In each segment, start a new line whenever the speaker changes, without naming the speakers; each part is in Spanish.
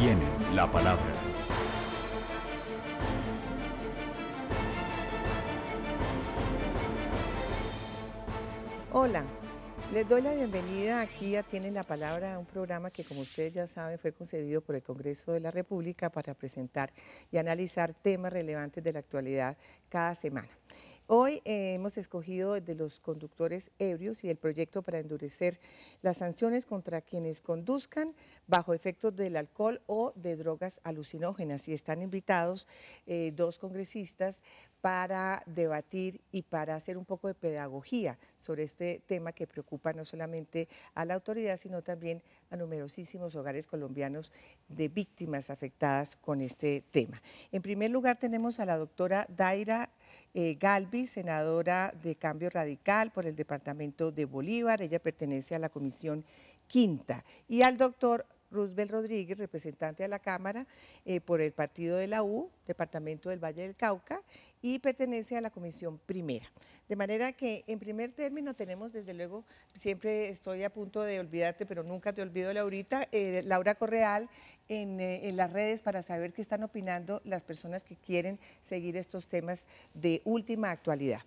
tienen la palabra.
Hola, les doy la bienvenida aquí a Tienen la Palabra, un programa que como ustedes ya saben fue concebido por el Congreso de la República para presentar y analizar temas relevantes de la actualidad cada semana. Hoy eh, hemos escogido de los conductores ebrios y el proyecto para endurecer las sanciones contra quienes conduzcan bajo efectos del alcohol o de drogas alucinógenas y están invitados eh, dos congresistas para debatir y para hacer un poco de pedagogía sobre este tema que preocupa no solamente a la autoridad, sino también a numerosísimos hogares colombianos de víctimas afectadas con este tema. En primer lugar tenemos a la doctora Daira eh, Galvi, senadora de Cambio Radical por el Departamento de Bolívar. Ella pertenece a la Comisión Quinta. Y al doctor Roosevelt Rodríguez, representante de la Cámara eh, por el Partido de la U, Departamento del Valle del Cauca, y pertenece a la Comisión Primera. De manera que, en primer término, tenemos desde luego, siempre estoy a punto de olvidarte, pero nunca te olvido, Laurita, eh, Laura Correal, eh, en, las redes para saber qué están opinando las personas que quieren seguir estos temas de última actualidad.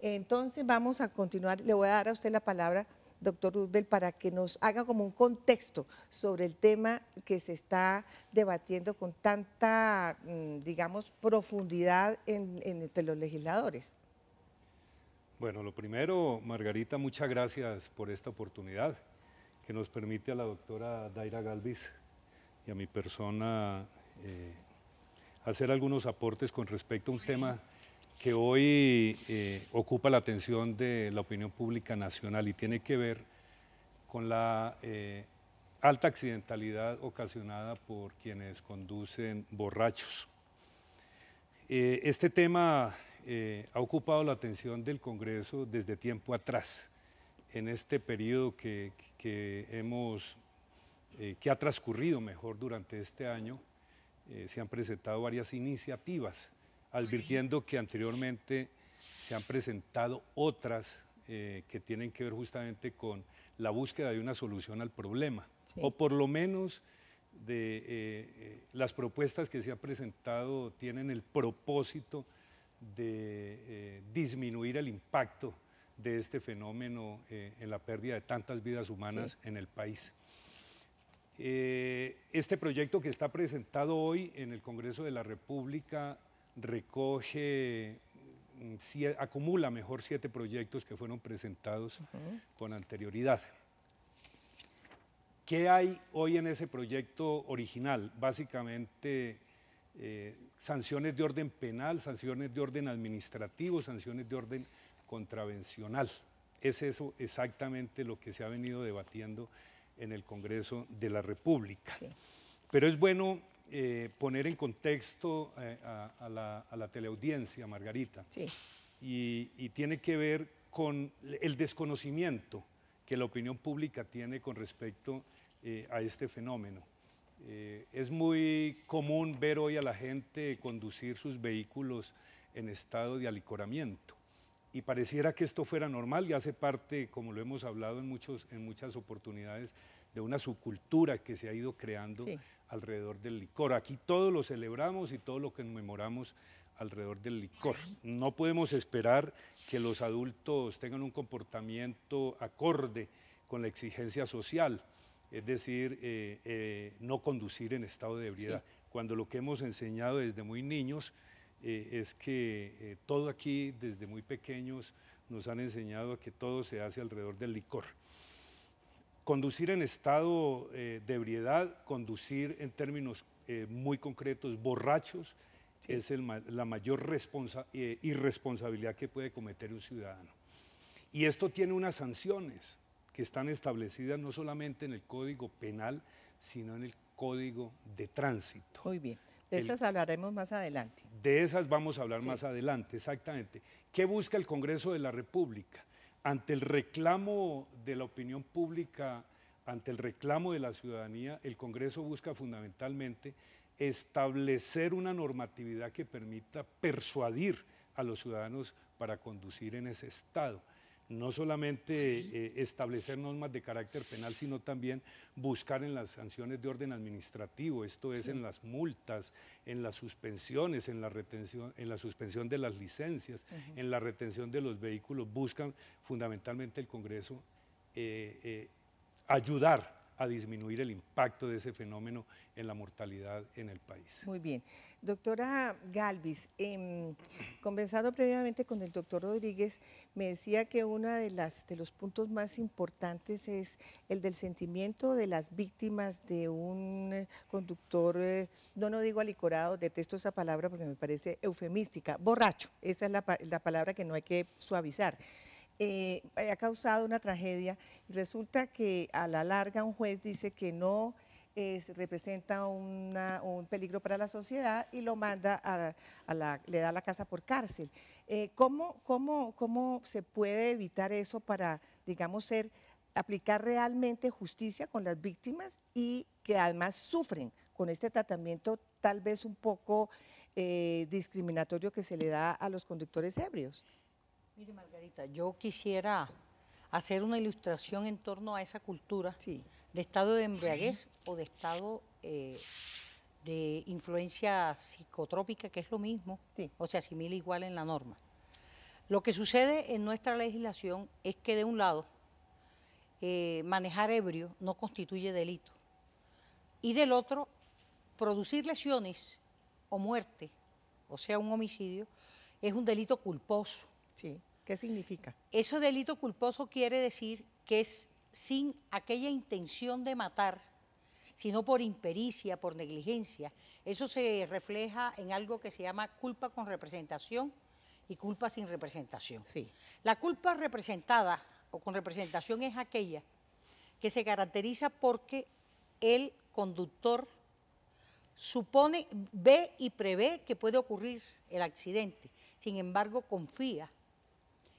Entonces vamos a continuar. Le voy a dar a usted la palabra, doctor Rubel, para que nos haga como un contexto sobre el tema que se está debatiendo con tanta, mm, digamos, profundidad entre los legisladores.
Bueno, lo primero, Margarita, muchas gracias por esta oportunidad que nos permite a la doctora Daira Galvis y a mi persona eh, hacer algunos aportes con respecto a un tema que hoy eh, ocupa la atención de la opinión pública nacional y tiene que ver con la eh, alta accidentalidad ocasionada por quienes conducen borrachos. este tema ha ocupado la atención del Congreso desde tiempo atrás. En este periodo que hemos eh, que ha transcurrido mejor durante este año, eh, se han presentado varias iniciativas, advirtiendo que anteriormente se han presentado otras eh, que tienen que ver justamente con la búsqueda de una solución al problema, o por lo menos de las propuestas que se han presentado tienen el propósito de disminuir el impacto de este fenómeno en la pérdida de tantas vidas humanas en el país. Eh, este proyecto que está presentado hoy en el Congreso de la República recoge, mm, acumula mejor siete proyectos que fueron presentados con anterioridad. ¿Qué hay hoy en ese proyecto original? Básicamente eh, sanciones de orden penal, sanciones de orden administrativo, sanciones de orden contravencional. Es eso exactamente lo que se ha venido debatiendo en el Congreso de la República. Pero es bueno eh, poner en contexto eh, a, la, teleaudiencia, Margarita. Y, tiene que ver con el desconocimiento que la opinión pública tiene con respecto eh, a este fenómeno. es muy común ver hoy a la gente conducir sus vehículos en estado de alicoramiento y pareciera que esto fuera normal y hace parte, como lo hemos hablado en, muchos, en muchas oportunidades, de una subcultura que se ha ido creando alrededor del licor. Aquí todo lo celebramos y todo lo conmemoramos alrededor del licor. No podemos esperar que los adultos tengan un comportamiento acorde con la exigencia social, es decir, eh, eh, no conducir en estado de ebriedad, cuando lo que hemos enseñado desde muy niños eh, es que eh, todo aquí, desde muy pequeños, nos han enseñado que todo se hace alrededor del licor. Conducir en estado eh, de ebriedad, conducir en términos muy concretos, borrachos, es la mayor irresponsabilidad que puede cometer un ciudadano. Y esto tiene unas sanciones que están establecidas no solamente en el Código Penal, sino en el Código de Tránsito. Muy bien. De esas
hablaremos más adelante.
De esas vamos a hablar más adelante, exactamente. ¿Qué busca el Congreso de la República? Ante el reclamo de la opinión pública, ante el reclamo de la ciudadanía, el Congreso busca fundamentalmente establecer una normatividad que permita persuadir a los ciudadanos para conducir en ese estado no solamente eh, establecer normas de carácter penal, sino también buscar en las sanciones de orden administrativo, esto es en las multas, en las suspensiones, en la, en la suspensión de las licencias, en la retención de los vehículos, buscan fundamentalmente el Congreso eh, eh, ayudar a disminuir el impacto de ese fenómeno en la mortalidad en el país.
Muy bien. Doctora Galvis, eh, conversando previamente con el doctor Rodríguez, me decía que uno de, de los puntos más importantes es el del sentimiento de las víctimas de un eh, conductor, eh, no no digo alicorado, detesto esa palabra porque me parece eufemística, borracho, esa es la, la palabra que no hay que suavizar. Eh, eh, ha causado una tragedia y resulta que a la larga un juez dice que no eh, representa un peligro para la sociedad y lo manda a, la, le da la casa por cárcel. Eh, ¿cómo, se puede evitar eso para, digamos, ser aplicar realmente justicia con las víctimas y que además sufren con este tratamiento tal vez un poco discriminatorio que
se le da a los conductores ebrios? Mire, Margarita, yo quisiera hacer una ilustración en torno a esa cultura de estado de embriaguez o de estado eh, de influencia psicotrópica, que es lo mismo, o sea, asimila igual en la norma. Lo que sucede en nuestra legislación es que de un lado, eh, manejar ebrio no constituye delito, y del otro, producir lesiones o muerte, o sea, un homicidio, es un delito culposo Sí. ¿Qué significa? Eso delito culposo quiere decir que es sin aquella intención de matar, sino por impericia, por negligencia. Eso se refleja en algo que se llama culpa con representación y culpa sin representación. Sí. La culpa representada o con representación es aquella que se caracteriza porque el conductor supone, ve y prevé que puede ocurrir el accidente, sin embargo confía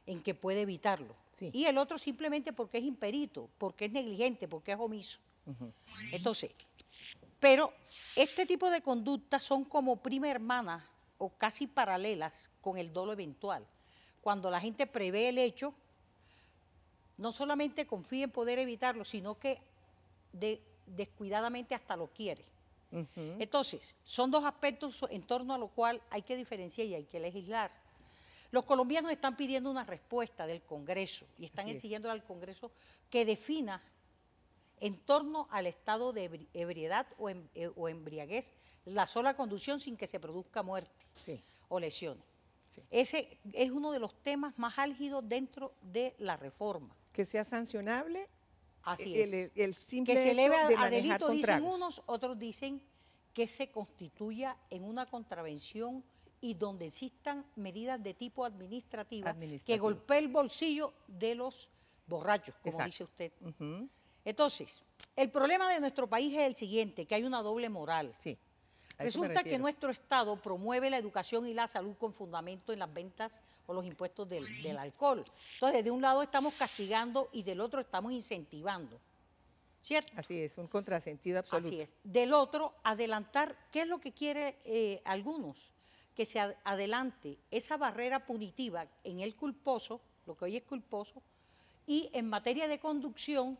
en que puede evitarlo. Y el otro simplemente porque es imperito, porque es negligente, porque es omiso. Entonces, pero este tipo de conductas son como prima hermana o casi paralelas con el dolo eventual. Cuando la gente prevé el hecho, no solamente confía en poder evitarlo, sino que descuidadamente hasta lo quiere. Entonces, son dos aspectos en torno a lo cual hay que diferenciar y hay que legislar. Los colombianos están pidiendo una respuesta del Congreso y están exigiendo al Congreso que defina en torno al estado de ebriedad em-, eh, o, embriaguez la sola conducción sin que se produzca muerte o lesiones. Ese es uno de los temas más álgidos dentro de la reforma. Que sea sancionable Así el, es. que se eleve a delito, dicen unos, otros dicen que se constituya en una contravención y donde existan medidas de tipo administrativo, que golpee el bolsillo de los borrachos, como dice usted. Entonces, el problema de nuestro país es el siguiente, que hay una doble moral. Sí. Resulta que nuestro Estado promueve la educación y la salud con fundamento en las ventas o los impuestos del, alcohol. Entonces, de un lado estamos castigando y del otro estamos incentivando. ¿Cierto?
Así es, un contrasentido absoluto. Así es.
Del otro, adelantar, ¿qué es lo que quiere eh, algunos? que se adelante esa barrera punitiva en el culposo, lo que hoy es culposo, y en materia de conducción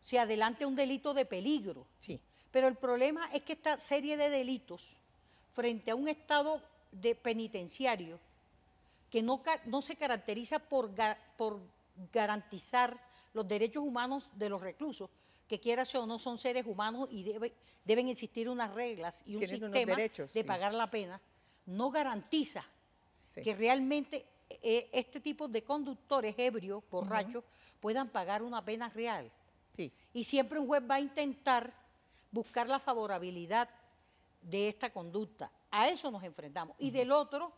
se adelante un delito de peligro. Sí. Pero el problema es que esta serie de delitos, frente a un estado de penitenciario que no, no se caracteriza por, por garantizar los derechos humanos de los reclusos, que quieras o no son seres humanos y deben existir unas reglas y un sistema de pagar la pena, no garantiza que realmente eh, este tipo de conductores ebrios, borrachos, puedan pagar una pena real. Sí. Y siempre un juez va a intentar buscar la favorabilidad de esta conducta. A eso nos enfrentamos. Y del otro,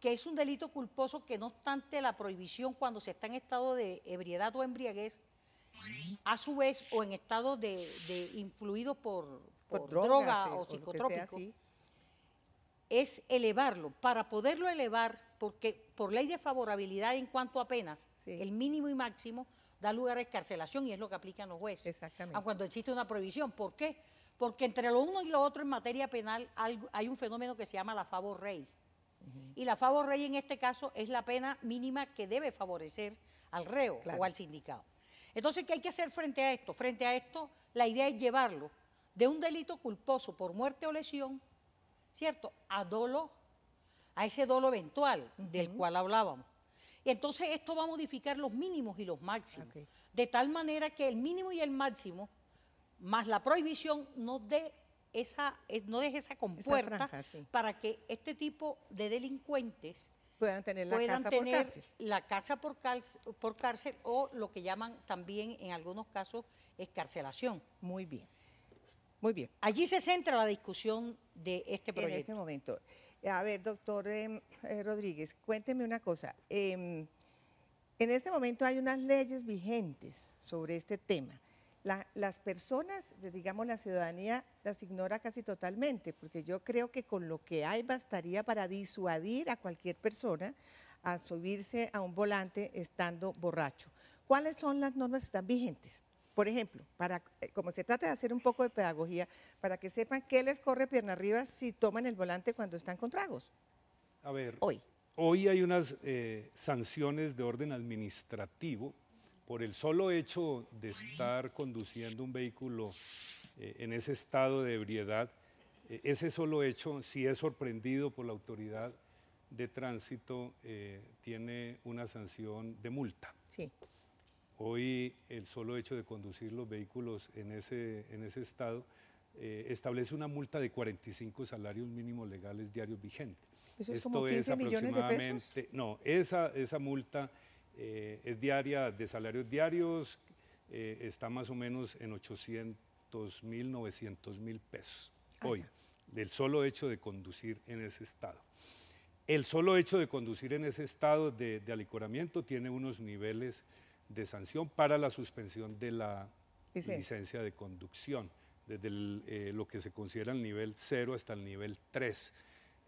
que es un delito culposo que no obstante la prohibición cuando se está en estado de ebriedad o embriaguez, a su vez, o en estado de, influido por, droga, eh, o, o psicotrópico, es elevarlo. Para poderlo elevar, porque por ley de favorabilidad en cuanto a penas, el mínimo y máximo da lugar a escarcelación y es lo que aplican los jueces. Exactamente. Ah, cuando existe una prohibición. ¿Por qué? Porque entre lo uno y lo otro en materia penal hay un fenómeno que se llama la favor rey. Y la favor rey en este caso es la pena mínima que debe favorecer al reo o al sindicado. Entonces, ¿qué hay que hacer frente a esto? Frente a esto, la idea es llevarlo de un delito culposo por muerte o lesión ¿cierto? A dolo, a ese dolo eventual del cual hablábamos. Y entonces esto va a modificar los mínimos y los máximos, de tal manera que el mínimo y el máximo, más la prohibición, no dé esa, no deje esa compuerta para que este tipo de delincuentes puedan tener la casa por cárcel. por cárcel o lo que llaman también en algunos casos escarcelación.
Muy bien. Muy bien. Allí se centra la discusión de este proyecto. En este momento. A ver, doctor eh, eh, Rodríguez, cuénteme una cosa. Em, en este momento hay unas leyes vigentes sobre este tema. las personas, digamos la ciudadanía, las ignora casi totalmente, porque yo creo que con lo que hay bastaría para disuadir a cualquier persona a subirse a un volante estando borracho. ¿Cuáles son las normas que están vigentes? Por ejemplo, para, eh, como se trata de hacer un poco de pedagogía, para que sepan qué les corre pierna arriba si toman el volante cuando están con tragos.
A ver. Hoy. Hoy hay unas eh, sanciones de orden administrativo por el solo hecho de estar conduciendo un vehículo eh, en ese estado de ebriedad. E-, ese solo hecho, si es sorprendido por la autoridad de tránsito, tiene una sanción de multa. Sí. Hoy el solo hecho de conducir los vehículos en ese, en ese estado eh, establece una multa de 45 salarios mínimos legales diarios vigentes. ¿Eso es Esto como 15 es aproximadamente, millones de pesos? No, esa, esa multa eh, es diaria de salarios diarios, eh, está más o menos en 800 mil, 900 mil pesos ah, hoy, del solo hecho de conducir en ese estado. El solo hecho de conducir en ese estado de, de alicoramiento tiene unos niveles de sanción para la suspensión de la
licencia
de conducción, desde eh, lo que se considera el nivel 0 hasta el nivel 3.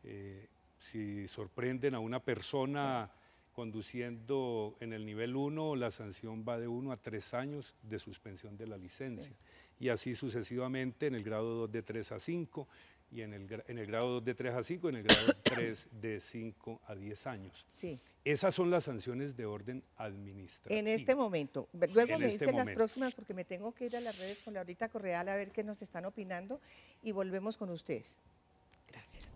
Eh, si sorprenden a una persona conduciendo en el nivel 1, la sanción va de 1 a 3 años de suspensión de la licencia. Y así sucesivamente en el grado 2 de 3 a 5, y en el, grado de 3 a 5, en el grado 3 de 5 a 10 años. Sí. Esas son las sanciones de orden administrativo. En este momento. Luego me este dicen las
próximas porque me tengo que ir a las redes con Laurita Correal a ver qué nos están opinando y volvemos con ustedes. Gracias.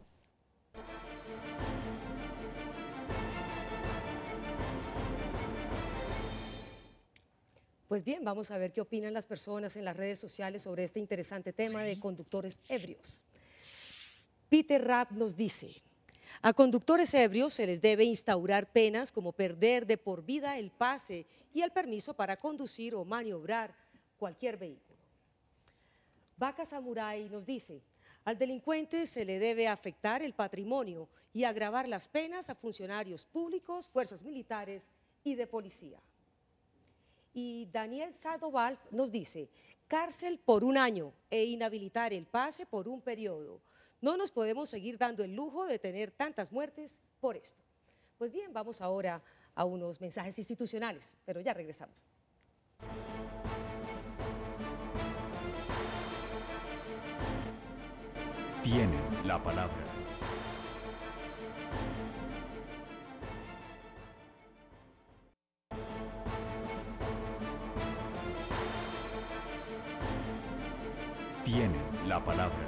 Pues bien, vamos a ver qué opinan las personas en las redes sociales sobre este interesante tema de conductores ebrios. Peter Rapp nos dice, a conductores ebrios se les debe instaurar penas como perder de por vida el pase y el permiso para conducir o maniobrar cualquier vehículo. Vaca Samurai nos dice, al delincuente se le debe afectar el patrimonio y agravar las penas a funcionarios públicos, fuerzas militares y de policía. Y Daniel Sadoval nos dice, cárcel por un año e inhabilitar el pase por un periodo no nos podemos seguir dando el lujo de tener tantas muertes por esto. Pues bien, vamos ahora a unos mensajes institucionales, pero ya regresamos.
Tienen la palabra. Tienen la palabra.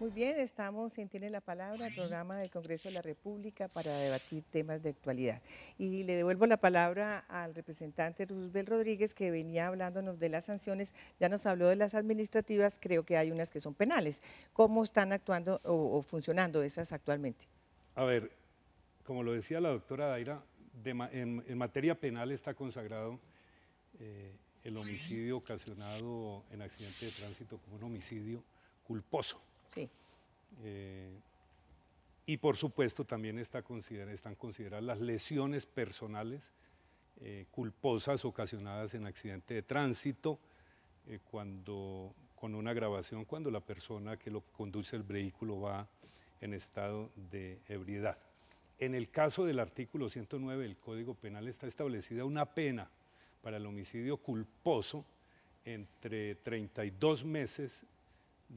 Muy bien, estamos en Tiene la Palabra, programa del Congreso de la República para debatir temas de actualidad. Y le devuelvo la palabra al representante Ruzbel Rodríguez que venía hablándonos de las sanciones, ya nos habló de las administrativas, creo que hay unas que son penales. ¿Cómo están actuando o, funcionando esas actualmente?
A ver, como lo decía la doctora Daira, en, materia penal está consagrado eh, el homicidio ocasionado en accidente de tránsito como un homicidio culposo Sí. Eh, y por supuesto también está están consideradas las lesiones personales eh, culposas ocasionadas en accidente de tránsito, eh, cuando, con una grabación cuando la persona que lo conduce el vehículo va en estado de ebriedad. En el caso del artículo 109 del Código Penal está establecida una pena para el homicidio culposo entre 32 meses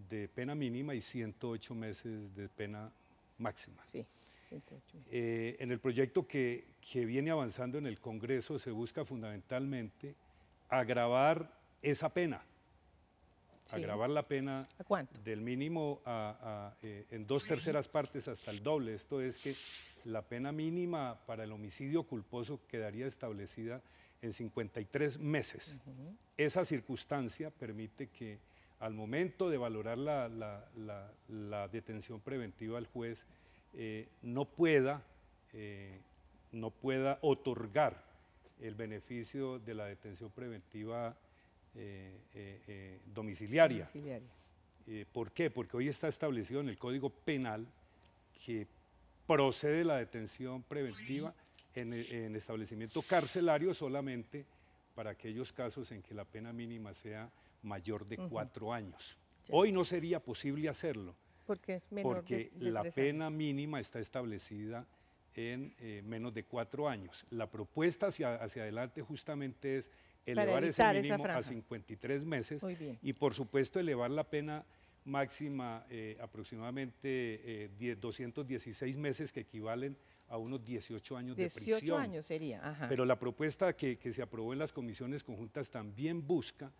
de pena mínima y 108 meses de pena máxima. Sí. 108 eh, en el proyecto que, viene avanzando en el Congreso se busca fundamentalmente agravar esa pena, agravar la pena ¿A del mínimo a, eh, en dos terceras partes hasta el doble. Esto es que la pena mínima para el homicidio culposo quedaría establecida en 53 meses. Esa circunstancia permite que al momento de valorar la, detención preventiva al juez eh, no, pueda, eh, no pueda otorgar el beneficio de la detención preventiva eh, domiciliaria. ¿Por qué? Porque hoy está establecido en el Código Penal que procede la detención preventiva en establecimiento carcelario solamente para aquellos casos en que la pena mínima sea mayor de cuatro años. Hoy no sería posible hacerlo.
Porque es la pena
mínima está establecida en eh, menos de cuatro años. La propuesta hacia, adelante justamente es
elevar ese mínimo a
53 meses y por supuesto elevar la pena máxima eh, aproximadamente 10, eh, 216 meses que equivalen a unos 18 años de prisión. 18 años
sería, Pero
la propuesta que, que se aprobó en las comisiones conjuntas también busca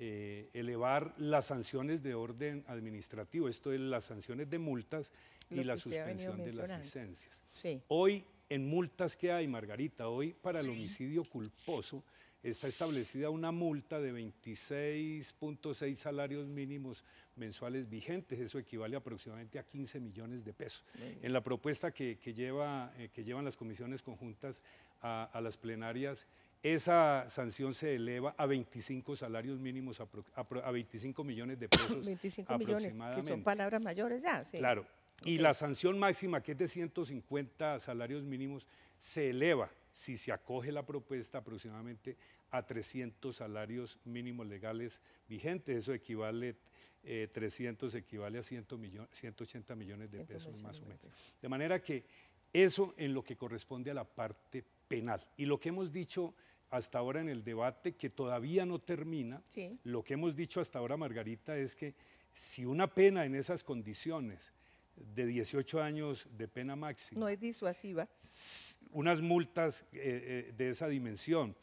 eh, elevar las sanciones de orden administrativo, esto es las sanciones de multas y la suspensión de las licencias. Hoy, en multas que hay, Margarita, hoy para el homicidio culposo está establecida una multa de 26.6 salarios mínimos mensuales vigentes, eso equivale aproximadamente a 15 millones de pesos. En la propuesta que, lleva, eh, que llevan las comisiones conjuntas a las plenarias esa sanción se eleva a 25 salarios mínimos, a, 25 millones de pesos. 25 aproximadamente. millones, que son
palabras mayores ya. Sí. Claro.
Y la sanción máxima, que es de 150 salarios mínimos, se eleva, si se acoge la propuesta, aproximadamente a 300 salarios mínimos legales vigentes. Eso equivale, 300 eh, equivale a 100 180 millones de pesos más o menos. De manera que eso en lo que corresponde a la parte penal. Y lo que hemos dicho hasta ahora en el debate que todavía no termina. Lo que hemos dicho hasta ahora, Margarita, es que si una pena en esas condiciones de 18 años de pena máxima... No es
disuasiva.
Unas multas eh, eh, de esa dimensión,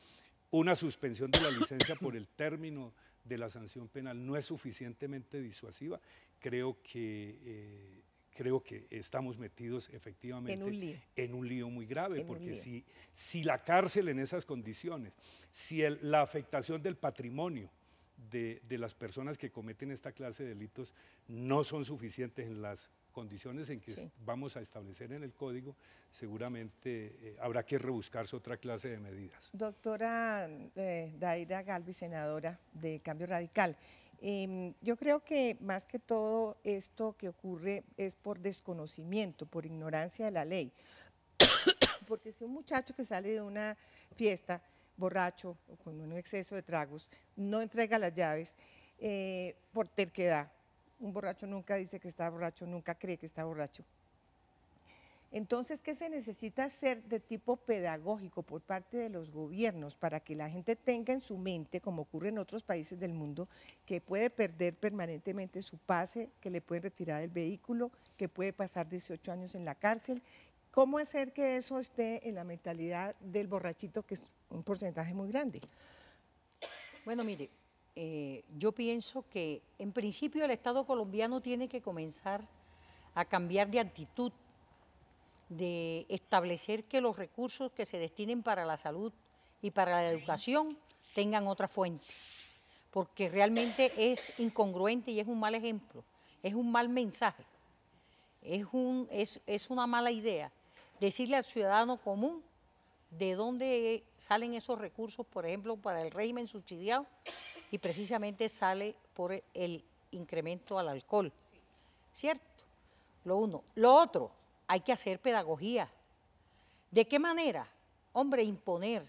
una suspensión de la licencia por el término de la sanción penal no es suficientemente disuasiva. Creo que eh, creo que estamos metidos efectivamente en un lío, muy grave, porque si, si la cárcel en esas condiciones, si la afectación del patrimonio, de, las personas que cometen esta clase de delitos no son suficientes en las condiciones en que vamos a establecer en el código, seguramente eh, habrá que rebuscarse otra clase de medidas.
Doctora Daida eh, Daira Galvi, senadora de Cambio Radical. Em, yo creo que más que todo esto que ocurre es por desconocimiento, por ignorancia de la ley. Porque si un muchacho que sale de una fiesta borracho o con un exceso de tragos no entrega las llaves eh, por terquedad, un borracho nunca dice que está borracho, nunca cree que está borracho, entonces, ¿qué se necesita hacer de tipo pedagógico por parte de los gobiernos para que la gente tenga en su mente, como ocurre en otros países del mundo, que puede perder permanentemente su pase, que le pueden retirar el vehículo, que puede pasar 18 años en la cárcel? ¿Cómo hacer que eso esté en la mentalidad del borrachito, que es un porcentaje muy grande?
Bueno, mire, eh, yo pienso que en principio el Estado colombiano tiene que comenzar a cambiar de actitud de establecer que los recursos que se destinen para la salud y para la educación tengan otra fuente, porque realmente es incongruente y es un mal ejemplo, es un mal mensaje, es, es una mala idea decirle al ciudadano común de dónde salen esos recursos, por ejemplo, para el régimen subsidiado, y precisamente sale por el incremento al alcohol, ¿cierto? Lo uno. Lo otro, hay que hacer pedagogía. ¿De qué manera? Hombre, imponer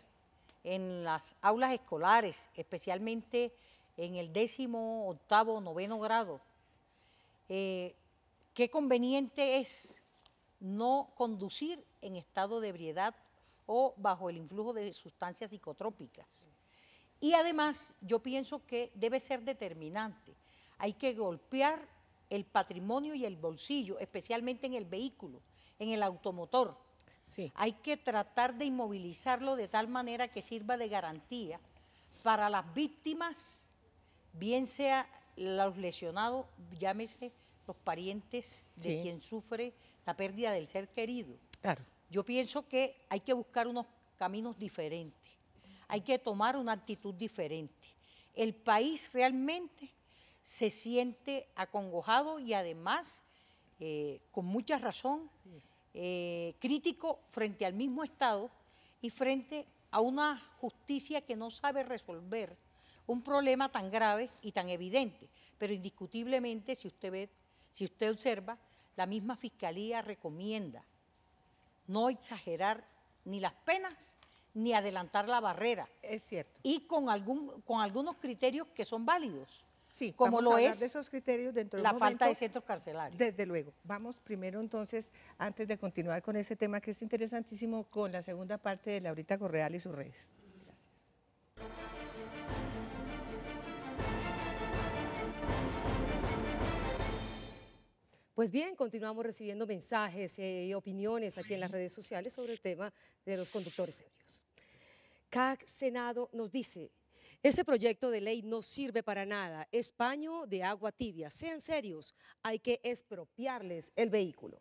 en las aulas escolares, especialmente en el décimo, octavo, noveno grado, eh, qué conveniente es no conducir en estado de ebriedad o bajo el influjo de sustancias psicotrópicas. Y además yo pienso que debe ser determinante. Hay que golpear el patrimonio y el bolsillo, especialmente en el vehículo, en el automotor. Hay que tratar de inmovilizarlo de tal manera que sirva de garantía para las víctimas, bien sea los lesionados, llámese los parientes de quien sufre la pérdida del ser querido. Claro. Yo pienso que hay que buscar unos caminos diferentes, hay que tomar una actitud diferente. El país realmente se siente acongojado y además, eh, con mucha razón, eh, crítico frente al mismo Estado y frente a una justicia que no sabe resolver un problema tan grave y tan evidente. Pero indiscutiblemente, si usted ve, si usted observa, la misma Fiscalía recomienda no exagerar ni las penas ni adelantar la barrera. Es cierto. Y con, algún, con algunos criterios que son válidos. Sí, como lo es de esos
criterios dentro la falta de centros carcelarios. Desde luego. Vamos primero entonces, antes de continuar con ese tema que es interesantísimo, con la segunda parte de Laurita Correal y sus redes. Gracias.
Pues bien, continuamos recibiendo mensajes eh, y opiniones aquí en las redes sociales sobre el tema de los conductores serios. CAC Senado nos dice, ese proyecto de ley no sirve para nada, es paño de agua tibia. Sean serios, hay que expropiarles el vehículo.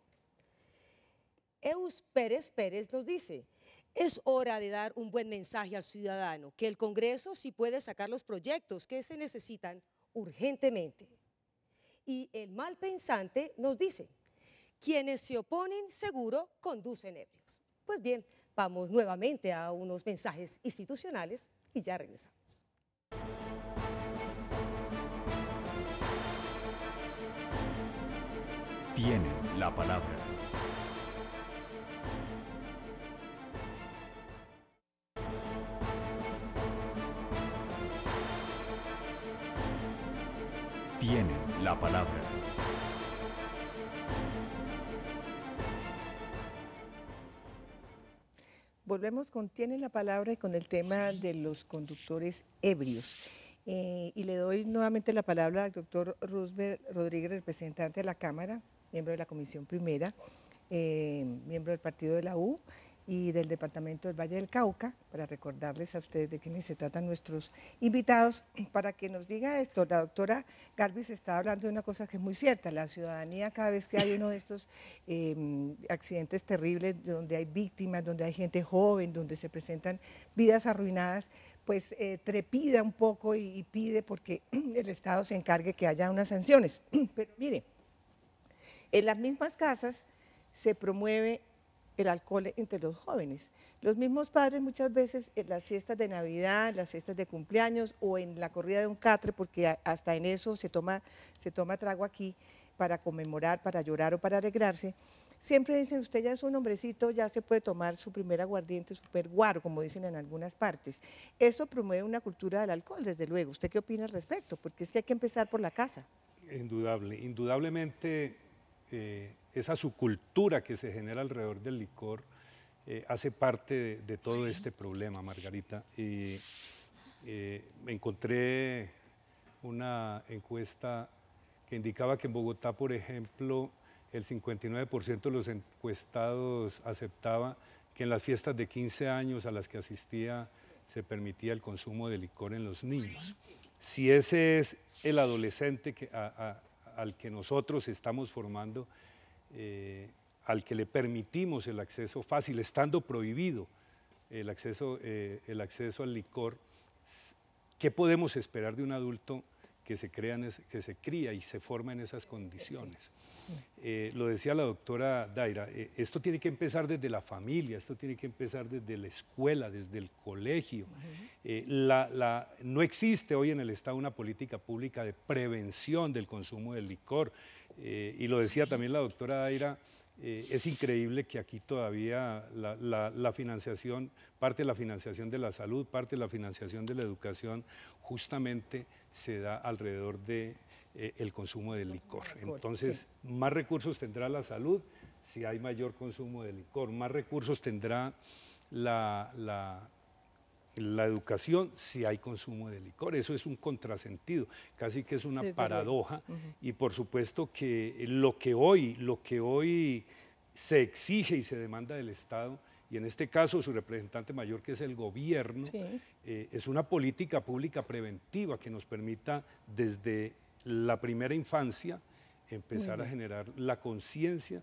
Eus Pérez Pérez nos dice, es hora de dar un buen mensaje al ciudadano, que el Congreso sí puede sacar los proyectos que se necesitan urgentemente. Y el mal pensante nos dice, quienes se oponen seguro conducen ebrios. Pues bien, vamos nuevamente a unos mensajes institucionales y ya regresamos.
tienen la palabra. Tienen la palabra.
Volvemos con Tienen la palabra y con el tema de los conductores ebrios. Eh, y le doy nuevamente la palabra al doctor Roosevelt Rodríguez, representante de la Cámara miembro de la Comisión Primera, eh, miembro del Partido de la U y del Departamento del Valle del Cauca, para recordarles a ustedes de quiénes se tratan nuestros invitados, para que nos diga esto. La doctora Galvis está hablando de una cosa que es muy cierta, la ciudadanía cada vez que hay uno de estos em, accidentes terribles, donde hay víctimas, donde hay gente joven, donde se presentan vidas arruinadas, pues eh, trepida un poco y, y pide porque el Estado se encargue que haya unas sanciones. Pero mire, en las mismas casas se promueve el alcohol entre los jóvenes. Los mismos padres muchas veces en las fiestas de Navidad, las fiestas de cumpleaños o en la corrida de un catre, porque hasta en eso se toma, se toma trago aquí para conmemorar, para llorar o para alegrarse, siempre dicen, usted ya es un hombrecito, ya se puede tomar su primer aguardiente, su primer como dicen en algunas partes. Eso promueve una cultura del alcohol, desde luego. ¿Usted qué opina al respecto? Porque es que hay que empezar por la casa.
Indudable, indudablemente eh, esa subcultura que se genera alrededor del licor eh, hace parte de, todo este problema, Margarita. Y eh, encontré una encuesta que indicaba que en Bogotá, por ejemplo, el 59% de los encuestados aceptaba que en las fiestas de 15 años a las que asistía se permitía el consumo de licor en los niños. Si ese es el adolescente que, al que nosotros estamos formando, eh, al que le permitimos el acceso fácil, estando prohibido el acceso, eh, el acceso al licor, ¿qué podemos esperar de un adulto que se, que se cría y se forma en esas condiciones? Eh, lo decía la doctora Daira, esto tiene que empezar desde la familia, esto tiene que empezar desde la escuela, desde el colegio, eh, no existe hoy en el Estado una política pública de prevención del consumo del licor. Eh, y lo decía también la doctora Daira, eh, es increíble que aquí todavía la, financiación, parte de la financiación de la salud, parte de la financiación de la educación, justamente se da alrededor del de, consumo del licor. Entonces, más recursos tendrá la salud si hay mayor consumo de licor, más recursos tendrá la, la educación si hay consumo de licor. Eso es un contrasentido, casi que es una paradoja. Y por supuesto que lo que hoy, lo que hoy se exige y se demanda del Estado, y en este caso su representante mayor, que es el gobierno, eh, es una política pública preventiva que nos permita desde la primera infancia empezar a generar la conciencia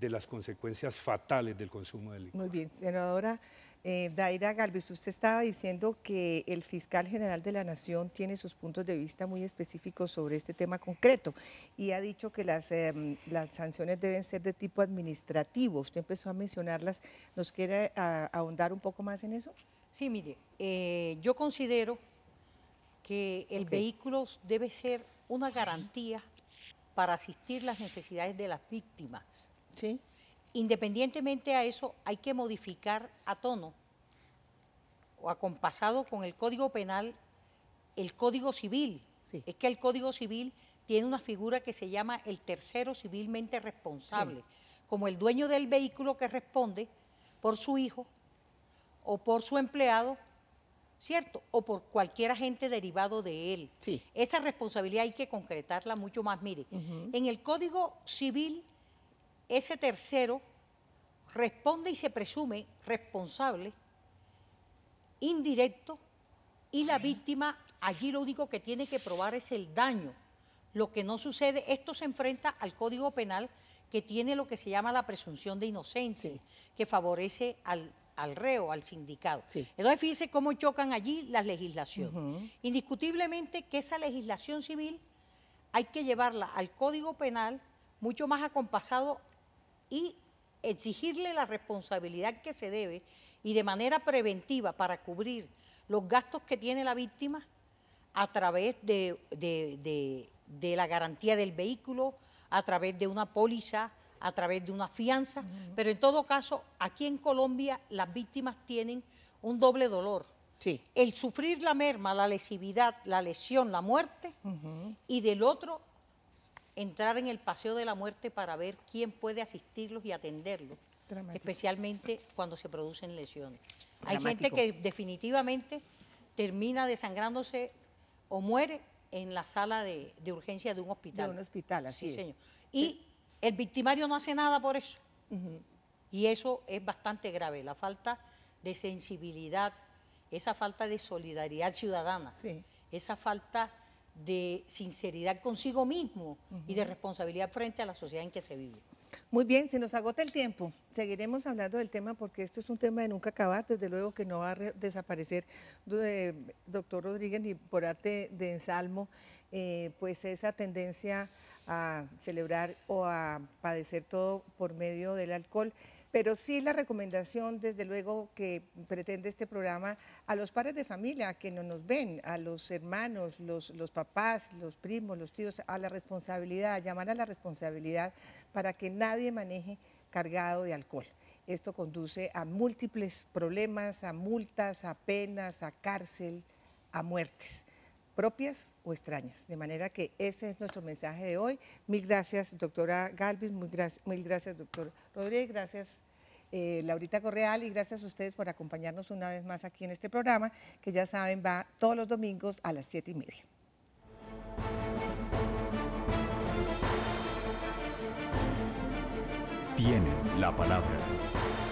de las consecuencias fatales del consumo de licor.
Muy bien, senadora. Eh, Daira Galvez, usted estaba diciendo que el fiscal general de la Nación tiene sus puntos de vista muy específicos sobre este tema concreto y ha dicho que las, em, las sanciones deben ser de tipo administrativo. Usted empezó a mencionarlas. ¿Nos quiere ahondar un poco más en eso?
Sí, mire, eh, yo considero que el vehículo debe ser una garantía para asistir las necesidades de las víctimas. Sí. Independientemente a eso, hay que modificar a tono o acompasado con el Código Penal el Código Civil. Es que el Código Civil tiene una figura que se llama el tercero civilmente responsable, como el dueño del vehículo que responde por su hijo o por su empleado, ¿cierto? O por cualquier agente derivado de él. Esa responsabilidad hay que concretarla mucho más. Mire, en el Código Civil ese tercero responde y se presume responsable, indirecto, y la víctima allí lo único que tiene que probar es el daño. Lo que no sucede, esto se enfrenta al Código Penal que tiene lo que se llama la presunción de inocencia, que favorece al, al, reo, al sindicato. Entonces fíjense cómo chocan allí las legislaciones. Indiscutiblemente que esa legislación civil hay que llevarla al Código Penal mucho más acompasado y exigirle la responsabilidad que se debe y de manera preventiva para cubrir los gastos que tiene la víctima a través de, la garantía del vehículo, a través de una póliza, a través de una fianza. Pero en todo caso, aquí en Colombia las víctimas tienen un doble dolor. Sí. El sufrir la merma, la lesividad, la lesión, la muerte, y del otro entrar en el Paseo de la Muerte para ver quién puede asistirlos y atenderlos, especialmente cuando se producen lesiones. Hay gente que definitivamente termina desangrándose o muere en la sala de, urgencia de un hospital. De un hospital, así sí, Señor. Y el victimario no hace nada por eso. Y eso es bastante grave, la falta de sensibilidad, esa falta de solidaridad ciudadana, esa falta de sinceridad consigo mismo y de responsabilidad frente a la sociedad en que se vive.
Muy bien, se nos agota el tiempo. Seguiremos hablando del tema porque esto es un tema de nunca acabar, desde luego que no va a desaparecer, eh, doctor Rodríguez, ni por arte de ensalmo, eh, pues esa tendencia a celebrar o a padecer todo por medio del alcohol pero sí la recomendación, desde luego, que pretende este programa a los padres de familia que no nos ven, a los hermanos, los, papás, los primos, los tíos, a la responsabilidad, a llamar a la responsabilidad para que nadie maneje cargado de alcohol. Esto conduce a múltiples problemas, a multas, a penas, a cárcel, a muertes propias o extrañas. De manera que ese es nuestro mensaje de hoy. Mil gracias, doctora Galvis, mil gracias, doctor Rodríguez, gracias. Eh, Laurita Correal y gracias a ustedes por acompañarnos una vez más aquí en este programa que ya saben va todos los domingos a las siete y media.
Tienen la palabra.